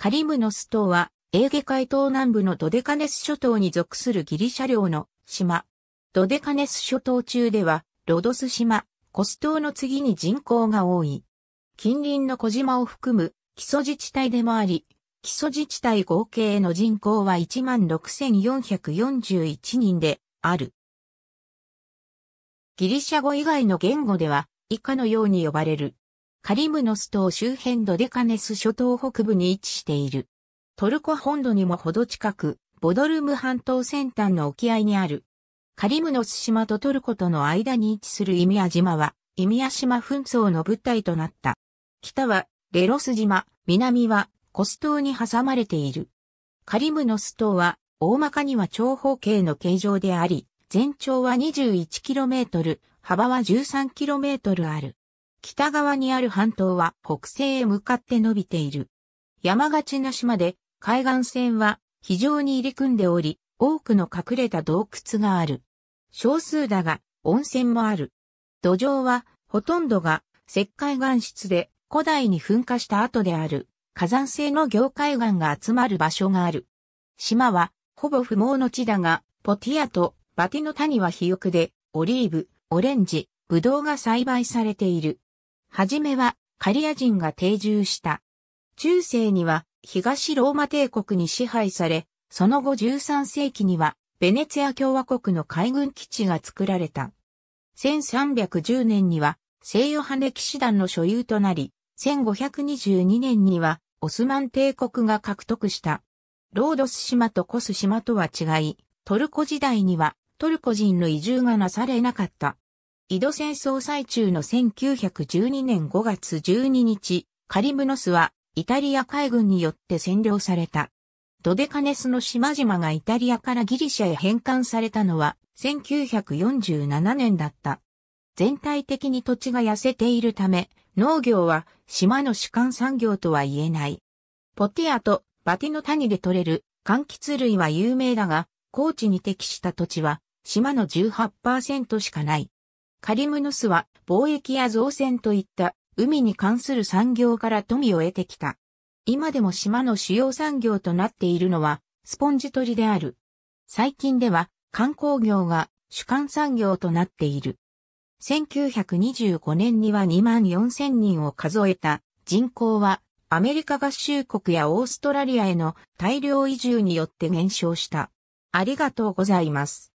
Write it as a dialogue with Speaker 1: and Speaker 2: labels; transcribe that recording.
Speaker 1: カリムノス島は、エーゲ海東南部のドデカネス諸島に属するギリシャ領の島。ドデカネス諸島中では、ロドス島、コス島の次に人口が多い。近隣の小島を含む基礎自治体でもあり、基礎自治体合計の人口は16,441人である。ギリシャ語以外の言語では以下のように呼ばれる。カリムノス島周辺ドデカネス諸島北部に位置している。トルコ本土にもほど近く、ボドルム半島先端の沖合にある。カリムノス島とトルコとの間に位置するイミア島は、イミア島紛争の舞台となった。北はレロス島、南はコス島に挟まれている。カリムノス島は、大まかには長方形の形状であり、全長は 21km、幅は 13km ある。北側にある半島は北西へ向かって伸びている。山がちな島で、海岸線は非常に入り組んでおり、多くの隠れた洞窟がある。少数だが、温泉もある。土壌は、ほとんどが石灰岩質で、古代に噴火した後である、火山性の凝灰岩が集まる場所がある。島は、ほぼ不毛の地だが、ポティアとバティの谷は肥沃で、オリーブ、オレンジ、ブドウが栽培されている。はじめはカリア人が定住した。中世には東ローマ帝国に支配され、その後13世紀にはベネツィア共和国の海軍基地が作られた。1310年には西洋派歴騎士団の所有となり、1522年にはオスマン帝国が獲得した。ロードス島とコス島とは違い、トルコ時代にはトルコ人の移住がなされなかった。井戸戦争最中の1912年5月12日、カリムノスはイタリア海軍によって占領された。ドデカネスの島々がイタリアからギリシャへ返還されたのは1947年だった。全体的に土地が痩せているため、農業は島の主幹産業とは言えない。ポティアとバティの谷で取れる柑橘類は有名だが、高地に適した土地は島の18%しかない。カリムノスは貿易や造船といった海に関する産業から富を得てきた。今でも島の主要産業となっているのはスポンジ取りである。最近では観光業が主観産業となっている。1925年には2万4000人を数えた人口はアメリカ合衆国やオーストラリアへの大量移住によって減少した。ありがとうございます。